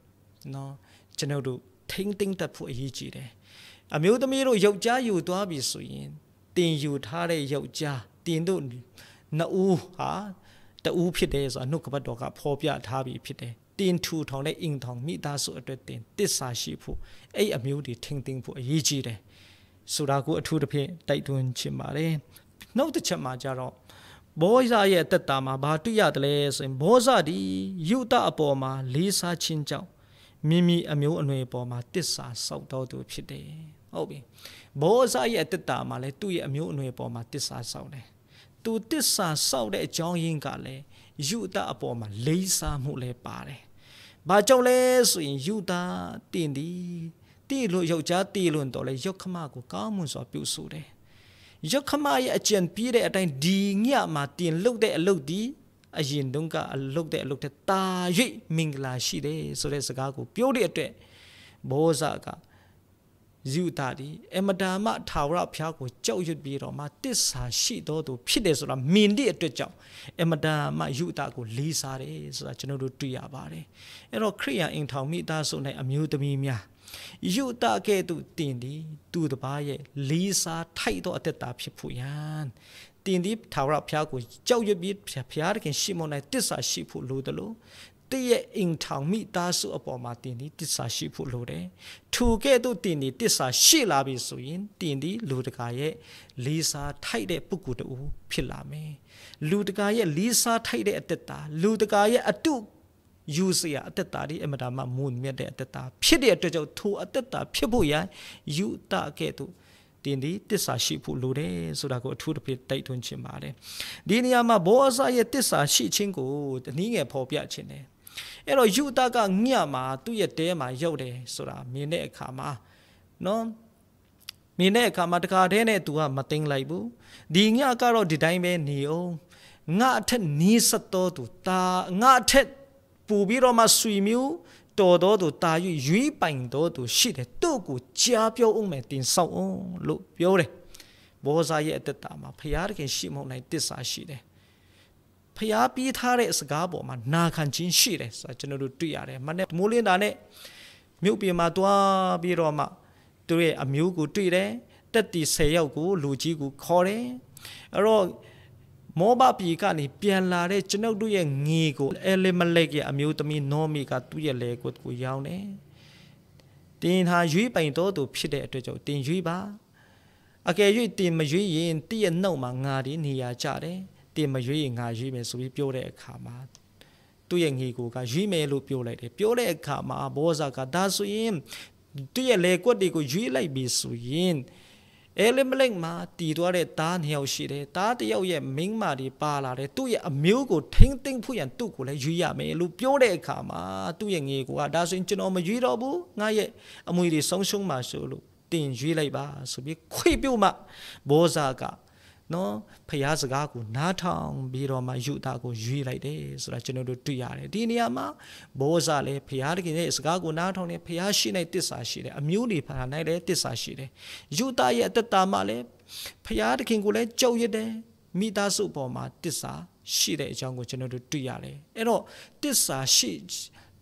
နော်ကျွန်တော်တို့ထိမ့်သိမ့်တတ်ဖို့အရေးကြီးတယ်အမျိုးသမီးတို့ယောက်ျားယူသွားပြီဆိုရင်တင်ယူထားတဲ့ယောက်ျားတင်တို့နှစ်ဦးဟာတဦးဖြစ်တယ်ဆိုတာနှုတ်ကပတ်တော်ကဖော်ပြထားပြီးဖြစ်တယ်တင်ထူထောင်တဲ့အိမ်ထောင်မိသားစုအတွက်တင်တစ္ဆာရှိဖို့အဲ့အမျိုးတွေထိမ့်သိမ့်ဖို့အရေးကြီးတယ်ဆိုတာကိုအထူးသဖြင့်တိုက်တွန်းချင်ပါတယ်နောက်တစ်ချက်မှာကြတော့ဘောဇရဲ့အသက်တာမှာဘာတွေ့ရတယ်လဲဆိုရင်ဘောဇဒီယုတအပေါ်မှာလေးစားခြင်းကြောင့်မိမိအမျိုးအနွယ်ပေါ်မှာတစ္ဆာဆောက်တော်သူဖြစ်တယ်ဟုတ်ပြီဘောဇရဲ့အသက်တာမှာလည်းသူ့ရဲ့အမျိုးအနွယ်ပေါ်မှာတစ္ဆာဆောက်တယ်သူတစ္ဆာဆောက်တဲ့အကြောင်းရင်းကလည်းယုတအပေါ်မှာလေးစားမှုလည်းပါတယ်ဘာကြောင့်လဲဆိုရင်ယုတတင်သည်တိလို့ယောက်ျားတိလွန်တော်လဲယောက်ခမကိုကောင်းမှုစွာပြုစုတယ်ယခမရဲ့အကျင့်ပြည့်တဲ့အတိုင်းဒီညမှာတင်လှုပ်တဲ့အလုပ်ဒီအရင်တုန်းကအလုတ်တဲ့အလုတ်တဲ့တာ၍မင်္ဂလာရှိတယ်ဆိုတဲ့စကားကို ပြောတဲ့အတွက်ဘောဇာကဇုတာဒီအမတာမထာဝရဘုရားကိုကြောက်ရွံ့ပြီးတော့မှတစ္ဆာရှိတော်သူဖြစ်တယ်ဆိုတာမြင်တဲ့အတွက်ကြောင့်အမတာမယုတာကိုလေးစားတယ်ဆိုတာကျွန်တော်တို့တွေ့ရပါတယ်အဲ့တော့ခရိယန်အင်ထောင်မိသားစုနဲ့အမျိုးသမီးများယုတကဲ့သို့တင်သည် သူတစ်ပါးရဲ့လေးစားထိုက်သောအတ္တတာဖြစ်ဖို့ရန်တင်သည်ထာဝရဘုရားကိုကြောက်ရွံ့ပြီးဘုရားသခင်ရှိမွန်၌တစ္ဆာရှိဖို့လိုသလိုတည့်ရဲ့အိမ်ထောင်မိသားစုအပေါ်မှာတင်သည်တစ္ဆာရှိဖို့လိုတယ်။ထူကဲ့သို့တင်သည်တစ္ဆာရှိလာပြီဆိုရင်တင်သည်လူတကာရဲ့လေးစားထိုက်တဲ့ပုဂ္ဂိုလ်တူဖြစ်လာမယ်။လူတကာရဲ့လေးစားထိုက်တဲ့အတ္တတာလူတကာရဲ့အတုယူစရာအတ္တတာဒီအမတာမှမုန်မြတ်တဲ့အတ္တတာဖြစ်တဲ့အတွက်ကြောင့်ထိုအတ္တတာဖြစ်ဖို့ရန်ယူတကဲ့သို့တင်ဒီတစ္ဆာရှိဖို့လိုတယ်ဆိုတာကိုအထူးတစ်ဖြစ်တိုက်တွန်းခြင်းပါတယ်ဒီနေရာမှာဘောအစရဲ့တစ္ဆာရှိခြင်းကိုတနည်းငယ်ဖော်ပြခြင်းတယ်အဲ့တော့ယူတကညမှာသူ့ရဲ့တဲမှာရောက်တယ်ဆိုတာမြင်တဲ့အခါမှာနော်မြင်တဲ့အခါမှာတခါတည်းနဲ့သူကမသိမ့်လိုက်ဘူးဒီညကတော့ဒီတိုင်းပဲနေအောင်ငါအထက်နီးဆက်တော်သူဒါငါအထက်ပူပြီးတော့မှဆွေမျိုးတော်တော်သူတာ၍ရွေးပိုင်တော်သူရှိတယ်သူ့ကိုကြားပြောအောင်မယ်တင်ဆောင်အောင်လို့ပြောတယ်ဘောဇာရဲ့အတ္တမှာဖရာသခင်ရှိမဟုတ်နိုင်တစ္ဆာရှိတယ်ဖျားပြီးထားတဲ့အစကားပေါ်မှာနာခံခြင်းရှိတယ်ဆိုတာကျွန်တော်တို့တွေ့ရတယ်။မနေ့မိုးလင်းတာနဲ့မြို့ပြင်မှာသွားပြီးတော့မှသူရဲ့အမျိုးကိုတွေ့တယ်။တက်တီ၁၀ယောက်ကို လူကြီးကိုခေါ်တယ်။အဲ့တော့မောဘပြည်ကနေပြန်လာတဲ့ကျွန်ုပ်တို့ရဲ့ငေကိုအဲလီမလက်ရဲ့အမျိုးသမီးနောမီကသူ့ရဲ့လက်ကိုကိုရောင်းတယ်။တင်ဟာရွေးပိုင်တော်သူဖြစ်တဲ့အတွက်ကြောင့်တင်ရွေးပါ။အကယ်၍တင်မရွေးရင်တည့်ရဲ့နှုတ်မှာငါဒီနေရာကြတယ်။တင်မရွေးရင်ငါရွေးမယ်ဆိုပြီးပြောတဲ့အခါမှာသူ့ရဲ့ငေကိုကရွေးမယ်လို့ပြောလိုက်တယ်။ပြောတဲ့အခါမှာဘောဇာကဒါဆိုရင်သူ့ရဲ့လက်ကွက်တွေကိုရွေးလိုက်ပြီဆိုရင်အဲလင်မလိန်မှာတည်သွားတဲ့သားနှစ်ယောက်ရှိတယ်သားတစ်ယောက်ရဲ့မိန်းမတွေပါလာတယ်သူ့ရဲ့အမျိုးကိုထိမ့်သိမ့်ဖို့ရန်သူ့ကိုလည်းရွေးရမယ်လို့ပြောတဲ့အခါမှာသူ့ရဲ့ငေကိုကဒါဆိုရင်ကျွန်တော်မရွေးတော့ဘူးငါရဲ့အမွေတွေဆုံးရှုံးမှာဆိုလို့တင်ရွေးလိုက်ပါဆိုပြီးခွေပြုတ်မှဘောဇာကနော်ဖះစကားကိုနားထောင်ပြီးတော့မှယူတာကိုရွေးလိုက်တယ်ဆိုတာကျွန်တော်တို့တွေ့ရတယ်ဒီနေရာမှာဘောဇာလည်းဖះတကယ်ရဲ့စကားကိုနားထောင်နေဖះရှိနိုင်တစ္ဆာရှိတယ်အမျိုးတွေဖာနိုင်လည်းတစ္ဆာရှိတယ်ယူတာရဲ့အတ္တမှာလည်းဖះတခင်ကိုလည်းကြောက်ရတယ်မိသားစုပေါ်မှာ တစ္ဆာရှိတဲ့အကြောင်းကိုကျွန်တော်တို့တွေ့ရတယ်အဲ့တော့တစ္ဆာရှိ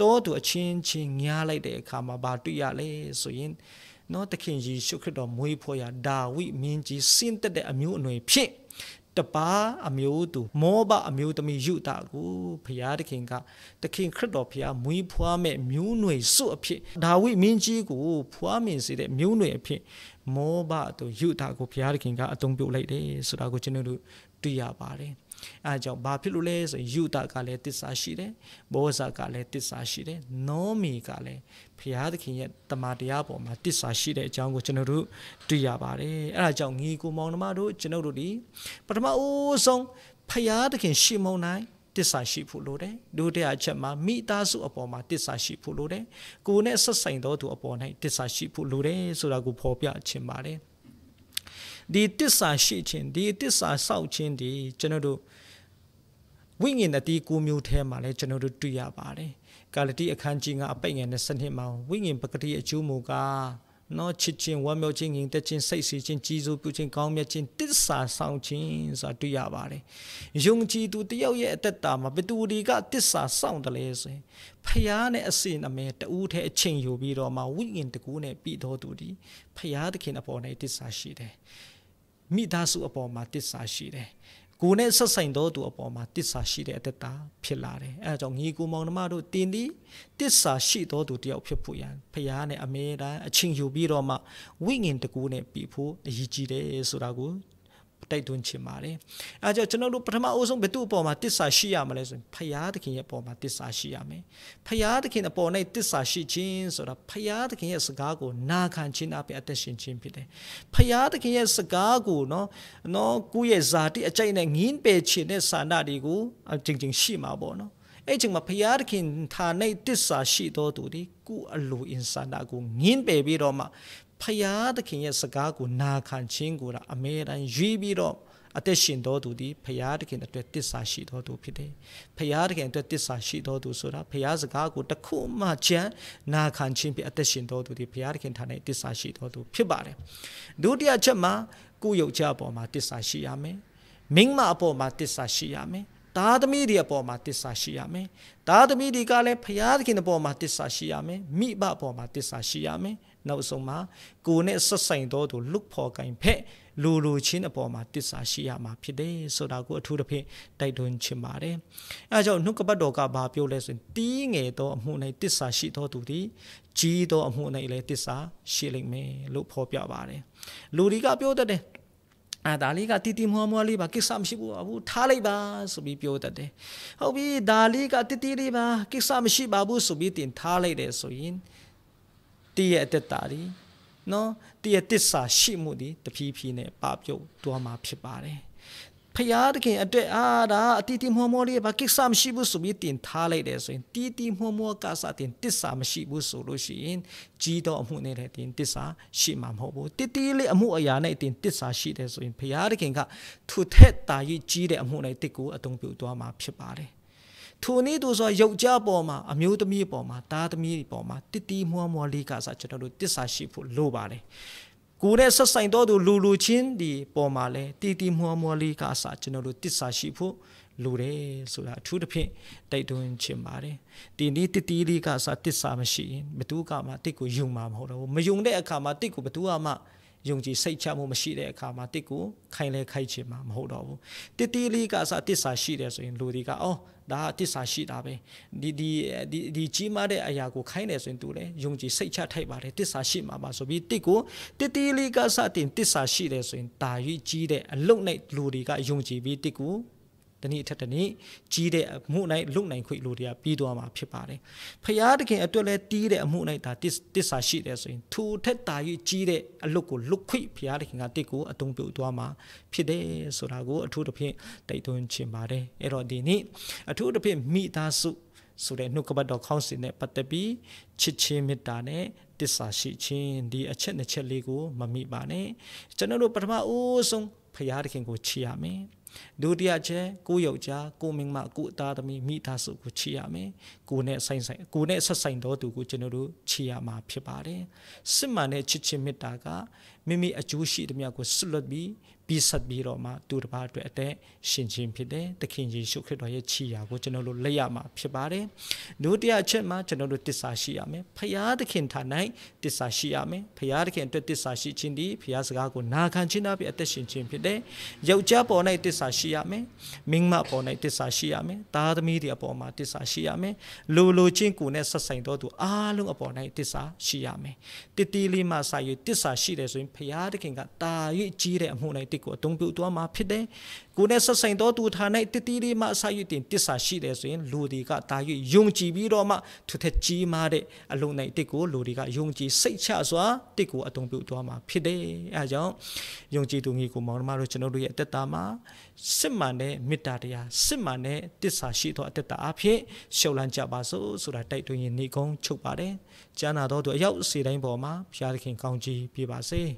တော့သူအချင်းချင်းငားလိုက်တဲ့အခါမှာဘာတွေ့ရလဲဆိုရင်နော်သခင်ယေရှုခရစ်တော်မွေးဖွားရာဒါဝိမင်းကြီးစင့်သက်တဲ့အမျိုးအနွယ်ဖြင့်တပါအမျိုးသူ မောဘအမျိုးသမီးယူတာကိုဘုရားသခင်ကသခင်ခရစ်တော်ဘုရားမွေးဖွားမဲ့မျိုးနွယ်စုအဖြစ်ဒါဝိမင်းကြီးကိုဖွားမြင်စေတဲ့မျိုးနွယ်အဖြစ်မောဘသူယူတာကိုဘုရားသခင်ကအသုံးပြုလိုက်တယ်ဆိုတာကိုကျွန်တော်တို့တွေ့ရပါတယ်အဲကြောင့်ဘာဖြစ်လို့လဲဆိုရင်ယူတာကလည်းတစ္ဆာရှိတယ်ဘောဇာကလည်းတစ္ဆာရှိတယ်နောမီကလည်းဘုရားသခင်ရဲ့တမန်တရားပေါ်မှာတစ္ဆာရှိတဲ့အကြောင်းကိုကျွန်တော်တို့တွေ့ရပါတယ်။အဲဒါကြောင့်ငီကိုမောင်နှမတို့ကျွန်တော်တို့ဒီပထမအိုးဆုံးဘုရားသခင်ရှိမုန်တိုင်းတစ္ဆာရှိဖို့လိုတယ်ဒုတိယအချက်မှာမိသားစုအပေါ်မှာတစ္ဆာရှိဖို့လိုတယ်ကိုယ်နဲ့ဆက်ဆိုင်သောသူအပေါ်၌တစ္ဆာရှိဖို့လိုတယ်ဆိုတာကိုဖော်ပြချင်ပါတယ်ဒီတစ္ဆာရှိခြင်းဒီတစ္ဆာစောက်ခြင်းဒီကျွန်တော်တို့ဝိညာဉ်အတီးကိုမျိုးထဲမှာလည်းကျွန်တော်တို့တွေ့ရပါတယ်ကာလတိအခန်းကြီးကအပိတ်ငယ်22မှာဝိငင်ပကတိအကျိုးမူကနော်ချစ်ချင်းဝမ်းမြောက်ခြင်းငြိမ်သက်ခြင်းစိတ်စီခြင်းကြီးစိုးပြုခြင်းကောင်းမြတ်ခြင်းတစ္ဆာဆောင်ခြင်းဆိုတာတွေ့ရပါတယ်။ယုံကြည်သူတယောက်ရဲ့အသက်တာမှာဘသူတွေကတစ္ဆာဆောင်တယ်လဲဆိုရင်ဖယားနဲ့အစင်အမဲတူးထဲအချိန်ယူပြီးတော့မှဝိငင်တကူနဲ့ပြီးတော်သူဒီဖယားသခင်အပေါ်၌တစ္ဆာရှိတယ်။မိသားစုအပေါ်မှာတစ္ဆာရှိတယ်။ကိုနဲ့ဆက်ဆိုင်သောသူအပေါ်မှာတစ္ဆာရှိတဲ့အတ္တတာဖြစ်လာတယ်အဲဒါကြောင့်ညီကိုမောင်နှမတို့တင်းဒီတစ္ဆာရှိသောသူတယောက်ဖြစ်ဖို့ရန်ဖခင်နဲ့အမေတိုင်းအချင်းယူပြီးတော့မှဝိငင်တကူနဲ့ပြီးဖို့အရေးကြီးတယ်ဆိုတာကိုတိုက်တွန်းချင်ပါတယ်အဲကြောင့်ကျွန်တော်တို့ပထမအဦးဆုံးဘယ်သူ့အပေါ်မှာတစ္ဆာရှိရမလဲဆိုရင်ဖရာသခင်ရဲ့အပေါ်မှာတစ္ဆာရှိရမယ်ဖရာသခင်အပေါ်၌တစ္ဆာရှိခြင်းဆိုတာဖရာသခင်ရဲ့စကားကိုနာခံခြင်းအပြင်အသက်ရှင်ခြင်းဖြစ်တယ်ဖရာသခင်ရဲ့စကားကိုနော်နော်ကိုယ့်ရဲ့ဇာတိအကြိုက်နဲ့ငင်းပယ်ခြင်းတဲ့စာနာတွေကိုကြင်ကြင်ရှိမှာပေါ့နော်အဲ့ချိန်မှာဖရာသခင်ဌာနေတစ္ဆာရှိတော်သူဒီကုအလိုအင်ဆန္ဒကိုငင်းပယ်ပြီးတော့မှဖယားသခင်ရဲ့စကားကိုနာခံခြင်းကိုအမြဲတမ်းရွေးပြီးတော့အသက်ရှင်တော်သူသည်ဖယားသခင်အတွက်တစ္ဆာရှိတော်သူဖြစ်တယ်။ဖယားသခင်အတွက်တစ္ဆာရှိတော်သူဆိုတာဖယားစကားကိုတခုမှကြံနာခံခြင်းဖြင့်အသက်ရှင်တော်သူသည်ဖယားသခင်ထာ၌တစ္ဆာရှိတော်သူဖြစ်ပါတယ်။ဒုတိယချက်မှာကိုယ်ယောက်ျားအပေါ်မှာတစ္ဆာရှိရမယ်။မိန်းမအပေါ်မှာတစ္ဆာရှိရမယ်။သားသမီးတွေအပေါ်မှာတစ္ဆာရှိရမယ်။သားသမီးတွေကလည်းဖယားသခင်အပေါ်မှာတစ္ဆာရှိရမယ်။မိဘအပေါ်မှာတစ္ဆာရှိရမယ်။နောက်ဆုံးမှာကိုနဲ့ဆက်ဆိုင်သောသူလုဖော်ကင်ဖက်လူလူချင်းအပေါ်မှာတစ္ဆာရှိရမှာဖြစ်တယ်ဆိုတာကိုအထူးသဖြင့်တိုက်တွန်းချင်ပါတယ်။အဲဒါကြောင့်နှုတ်ကပတ်တော်ကဘာပြောလဲဆိုရင်တီးငယ်သောအမှု၌တစ္ဆာရှိသောသူသည်ကြီးသောအမှု၌လည်းတစ္ဆာရှိလိမ့်မယ်လို့ဖော်ပြပါတယ်။လူတွေကပြောတတ်တယ်အဲဒါလေးကတီတီမွားမွားလေးပါကိစ္စမရှိဘူးဘူးထားလိုက်ပါဆိုပြီးပြောတတ်တယ်။ဟုတ်ပြီဒါလေးကတီတီလေးပါကိစ္စမရှိပါဘူးဆိုပြီးတင်ထားလိုက်တယ်ဆိုရင်တည့်ရဲ့အတ္တတာဒီနော်တည့်ရဲ့တစ္ဆာရှိမှုဒီတဖြည်းဖြည်းနဲ့ပပြုတ်သွားမှာဖြစ်ပါတယ်ဖျားတခင်အတွက်အာဒါအတီတီမောမောလေးဘာကိစ္စမရှိဘူးဆိုပြီးတင်ထားလိုက်တယ်ဆိုရင်တီတီမောမောကစားတင်တစ္ဆာမရှိဘူးဆိုလို့ရှိရင်ကြီးတော့အမှုနဲ့တင်တစ္ဆာရှိမှာမဟုတ်ဘူးတီတီလေးအမှုအရာနဲ့တင်တစ္ဆာရှိတယ်ဆိုရင်ဖျားတခင်ကထူထက်တာကြီးကြီးတဲ့အမှုနဲ့တစ်ကိုအတုံးပြုတ်သွားမှာဖြစ်ပါတယ်ထိုနည်းသို့သောယောက်ျားပေါ်မှာအမျိုးသမီးပေါ်မှာသားသမီးပေါ်မှာတစ်တီးမွှားမွှားလေးကစားကျွန်တော်တို့တစ္ဆာရှိဖို့လိုပါတယ်ကိုယ်နဲ့ဆက်ဆိုင်တော်သူလူလူချင်းဒီပေါ်မှာလဲတီတီမွှားမွှားလေးကစားကျွန်တော်တို့တစ္ဆာရှိဖို့လိုတယ်ဆိုတာအထူးသဖြင့်တိုက်တွန်းချင်ပါတယ်ဒီနည်းတတီးလေးကစားတစ္ဆာမရှိရင်ဘသူကမှတစ်ကိုယုံမှာမဟုတ်တော့ဘူးမယုံတဲ့အခါမှာတစ်ကိုဘသူကမှယုံကြည်စိတ်ချမှုမရှိတဲ့အခါမှာတစ်ကိုခိုင်လဲခိုက်ချင်မှာမဟုတ်တော့ဘူးတစ်တီးလေးကအစတစ္ဆာရှိတယ်ဆိုရင်လူတွေကအော်ဒါကတစ္ဆာရှိတာပဲဒီဒီဒီဒီကြီးမားတဲ့အရာကိုခိုင်းတယ်ဆိုရင်သူလည်းယုံကြည်စိတ်ချထိုက်ပါတယ်တစ္ဆာရှိမှာပါဆိုပြီးတစ်ကိုတစ်တီးလေးကစတင်တစ္ဆာရှိတယ်ဆိုရင်ဒါရွေးကြီးတဲ့အလုံနဲ့လူတွေကယုံကြည်ပြီးတစ်ကိုတနည်းအထက်တနည်းကြီးတဲ့အမှုနိုင်လုနိုင်ခွေလိုတရားပြီးသွားမှာဖြစ်ပါတယ်ဖရာသခင်အတွက်လဲတီးတဲ့အမှုနိုင်ဒါတစ္ဆာရှိတယ်ဆိုရင်ထူထက်တာ၍ကြီးတဲ့အလုတ်ကိုလုတ်ခွေဖရာသခင်ကတစ်ကိုအတုံးပြုတ်သွားမှာဖြစ်တယ်ဆိုတာကိုအထူးသဖြင့်တိုက်တွန်းချင်ပါတယ်အဲ့တော့ဒီနေ့အထူးသဖြင့်မိသားစုဆိုတဲ့နှုတ်ကပတ်တော်ခေါင်းစဉ်နဲ့ပတ်သက်ပြီးချစ်ချင်းမေတ္တာနဲ့တစ္ဆာရှိခြင်းဒီအချက်နှစ်ချက်လေးကိုမမိပါနဲ့ကျွန်တော်တို့ပထမဦးဆုံးဖရာသခင်ကိုချီးရမယ်ဒုတိယချက်ကိုယောက်ျားကိုမိန်းမကိုအသားသမီးမိသားစုကိုချီရမယ်ကိုနဲ့ဆိုင်ဆိုင်ကိုနဲ့ဆက်ဆိုင်တော်သူကိုကျွန်တော်တို့ချီရမှာဖြစ်ပါတယ်စစ်မှန်တဲ့ချစ်ချင်းမေတ္တာကမိမိအကျိုးရှိသမျှကိုဆွလွတ်ပြီးပြီးဆက်ပြီးတော့မှသူတစ်ပါးအတွက်အသက်ရှင်ခြင်းဖြစ်တယ်။သခင်ယေရှုခရစ်တော်ရဲ့ချီးရာကိုကျွန်တော်တို့လက်ရမှာဖြစ်ပါတယ်။ဒုတိယအချက်မှာကျွန်တော်တို့တစ္ဆာရှိရမယ်။ဖရာသခင်ထာ၌တစ္ဆာရှိရမယ်။ဖရာသခင်အတွက်တစ္ဆာရှိခြင်းဒီဖရာစကားကိုနာခံခြင်းအပြင်အသက်ရှင်ခြင်းဖြစ်တယ်။ယောက်ျားပေါ်၌တစ္ဆာရှိရမယ်။မိန်းမပေါ်၌တစ္ဆာရှိရမယ်။သားသမီးတွေအပေါ်မှာတစ္ဆာရှိရမယ်။လူလူချင်းကိုနဲ့ဆက်ဆိုင်တော်သူအားလုံးအပေါ်၌တစ္ဆာရှိရမယ်။တတိလေးမှစာယူတစ္ဆာရှိတယ်ဆိုရင်ဖရာသခင်ကတာ၍ကြီးတဲ့အမှု၌တစ်ကိုအသုံးပြုသွားမှာဖြစ်တယ်။ကိုယ်နဲ့ဆက်ဆိုင်သောသူထာ၌တတိလေးမှအစာရတင်တစ္ဆာရှိတယ်ဆိုရင်လူတွေကတာ၍ယုံကြည်ပြီးတော့မှသူထက်ကြီးမားတဲ့အလုံး၌တစ်ကိုလူတွေကယုံကြည်စိတ်ချစွာတစ်ကိုအသုံးပြုသွားမှာဖြစ်တယ်။အဲဒါကြောင့်ယုံကြည်သူမျိုးကိုမောင်နှမတို့ကျွန်တော်တို့ရဲ့အတ္တမှာစစ်မှန်တဲ့မေတ္တာတရားစစ်မှန်တဲ့တစ္ဆာရှိသောအတ္တအဖြစ်ရှုပ်လန်းကြပါစို့ဆိုတာတိုက်တွန်းရင်နေကုန်းချုပ်ပါတယ်။ကျမ်းနာတော်သူအရောက်စေတိုင်းပေါ်မှာဘုရားသခင်ကောင်းကြီးပြပါစေ။